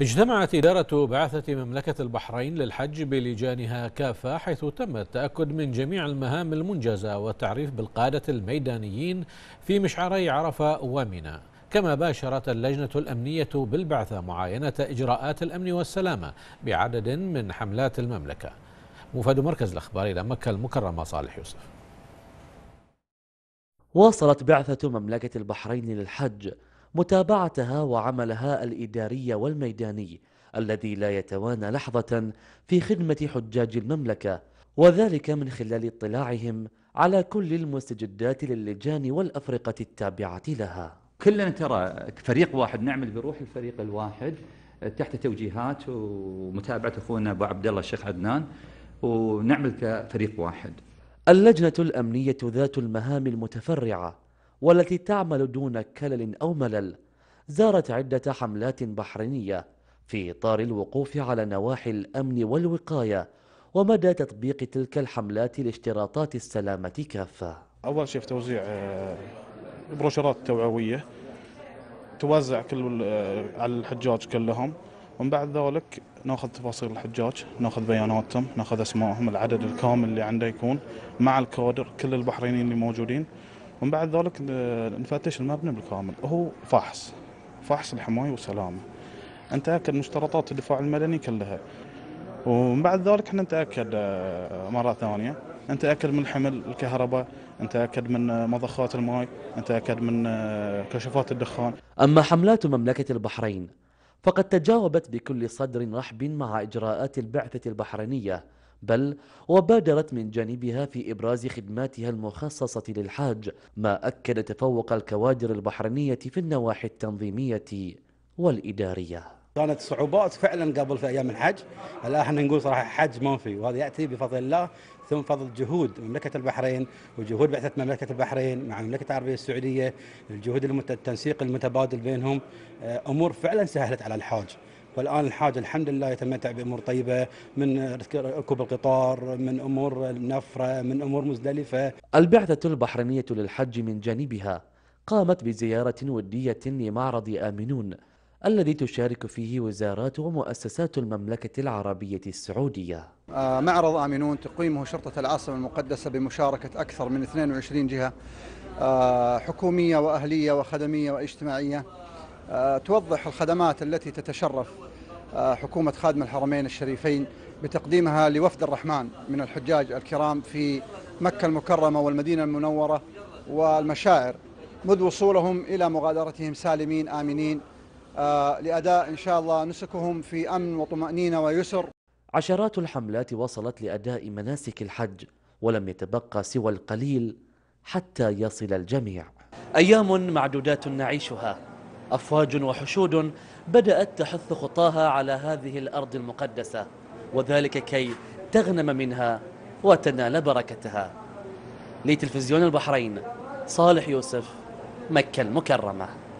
اجتمعت إدارة بعثة مملكة البحرين للحج بلجانها كافة حيث تم التأكد من جميع المهام المنجزة والتعريف بالقادة الميدانيين في مشعري عرفة ومنى كما باشرت اللجنة الأمنية بالبعثة معاينة إجراءات الأمن والسلامة بعدد من حملات المملكة مفاد مركز الأخبار إلى مكة المكرمة صالح يوسف واصلت بعثة مملكة البحرين للحج متابعتها وعملها الإداري والميداني الذي لا يتوانى لحظة في خدمة حجاج المملكة وذلك من خلال اطلاعهم على كل المستجدات للجان والأفرقة التابعة لها كلنا ترى فريق واحد نعمل بروح الفريق الواحد آه، تحت توجيهات ومتابعة أخونا أبو عبد الله الشيخ عدنان ونعمل كفريق واحد اللجنة الأمنية ذات المهام المتفرعة والتي تعمل دون كلل أو ملل زارت عدة حملات بحرينية في إطار الوقوف على نواحي الأمن والوقاية ومدى تطبيق تلك الحملات لاشتراطات السلامة كافة أول شيء في توزيع آه، بروشرات توعوية توزع كل آه، على الحجاج كلهم ومن بعد ذلك ناخذ تفاصيل الحجاج ناخذ بياناتهم ناخذ اسمائهم العدد الكامل اللي عنده يكون مع الكادر كل البحرينيين اللي موجودين ومن بعد ذلك نفتش المبنى بالكامل هو فحص فحص الحماية وسلامة نتأكد مشترطات الدفاع المدني كلها ومن بعد ذلك احنا نتأكد آه، مرة ثانية نتأكد من حمل الكهرباء نتأكد من مضخات الماء نتأكد من آه، كشفات الدخان أما حملات مملكة البحرين فقد تجاوبت بكل صدر رحب مع إجراءات البعثة البحرينية بل وبادرت من جانبها في إبراز خدماتها المخصصة للحاج ما أكد تفوق الكوادر البحرينية في النواحي التنظيمية والإدارية كانت صعوبات فعلا قبل في ايام الحج الان احنا نقول صراحه حج ما في وهذا ياتي بفضل الله ثم فضل جهود مملكه البحرين وجهود بعثه مملكه البحرين مع المملكه العربيه السعوديه الجهود التنسيق المتبادل بينهم آه، امور فعلا سهلت على الحاج والان الحاج الحمد لله يتمتع بامور طيبه من ركوب القطار من امور النفره من امور مزدلفه. البعثه البحرينيه للحج من جانبها قامت بزياره وديه لمعرض امنون الذي تشارك فيه وزارات ومؤسسات المملكة العربية السعودية آه، معرض آمنون تقيمه شرطة العاصمة المقدسة بمشاركة أكثر من 22 جهة آه، حكومية وأهلية وخدمية واجتماعية آه، توضح الخدمات التي تتشرف آه، حكومة خادم الحرمين الشريفين بتقديمها لوفد الرحمن من الحجاج الكرام في مكة المكرمة والمدينة المنورة والمشاعر منذ وصولهم إلى مغادرتهم سالمين آمنين آه، لأداء إن شاء الله نسكهم في أمن وطمأنينة ويسر عشرات الحملات وصلت لأداء مناسك الحج ولم يتبقى سوى القليل حتى يصل الجميع أيام معدودات نعيشها أفواج وحشود بدأت تحث خطاها على هذه الأرض المقدسة وذلك كي تغنم منها وتنال بركتها لتلفزيون البحرين صالح يوسف مكة المكرمة